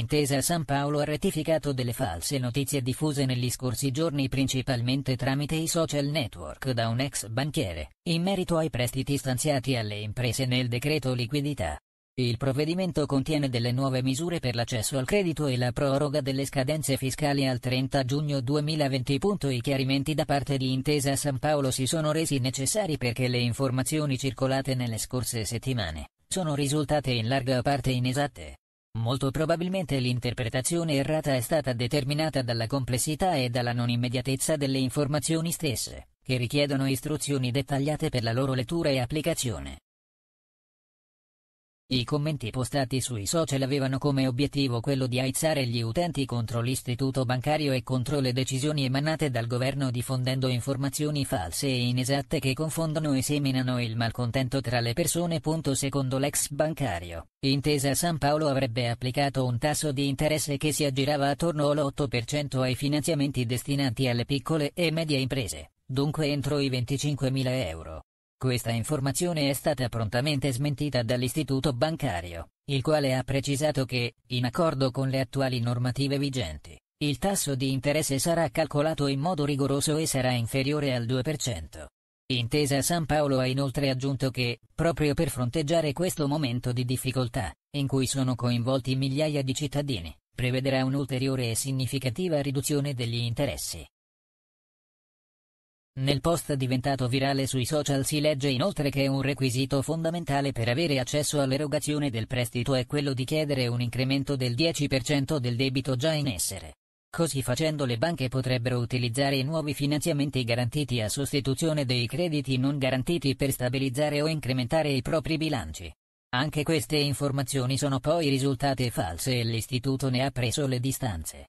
Intesa San Paolo ha rettificato delle false notizie diffuse negli scorsi giorni principalmente tramite i social network da un ex banchiere, in merito ai prestiti stanziati alle imprese nel decreto liquidità. Il provvedimento contiene delle nuove misure per l'accesso al credito e la proroga delle scadenze fiscali al 30 giugno 2020. I chiarimenti da parte di Intesa San Paolo si sono resi necessari perché le informazioni circolate nelle scorse settimane sono risultate in larga parte inesatte. Molto probabilmente l'interpretazione errata è stata determinata dalla complessità e dalla non immediatezza delle informazioni stesse, che richiedono istruzioni dettagliate per la loro lettura e applicazione. I commenti postati sui social avevano come obiettivo quello di aizzare gli utenti contro l'istituto bancario e contro le decisioni emanate dal governo diffondendo informazioni false e inesatte che confondono e seminano il malcontento tra le persone. Secondo l'ex bancario, Intesa San Paolo avrebbe applicato un tasso di interesse che si aggirava attorno all'8% ai finanziamenti destinati alle piccole e medie imprese, dunque entro i 25.000 euro. Questa informazione è stata prontamente smentita dall'istituto bancario, il quale ha precisato che, in accordo con le attuali normative vigenti, il tasso di interesse sarà calcolato in modo rigoroso e sarà inferiore al 2%. Intesa San Paolo ha inoltre aggiunto che, proprio per fronteggiare questo momento di difficoltà, in cui sono coinvolti migliaia di cittadini, prevederà un'ulteriore e significativa riduzione degli interessi. Nel post diventato virale sui social si legge inoltre che un requisito fondamentale per avere accesso all'erogazione del prestito è quello di chiedere un incremento del 10% del debito già in essere. Così facendo le banche potrebbero utilizzare i nuovi finanziamenti garantiti a sostituzione dei crediti non garantiti per stabilizzare o incrementare i propri bilanci. Anche queste informazioni sono poi risultate false e l'istituto ne ha preso le distanze.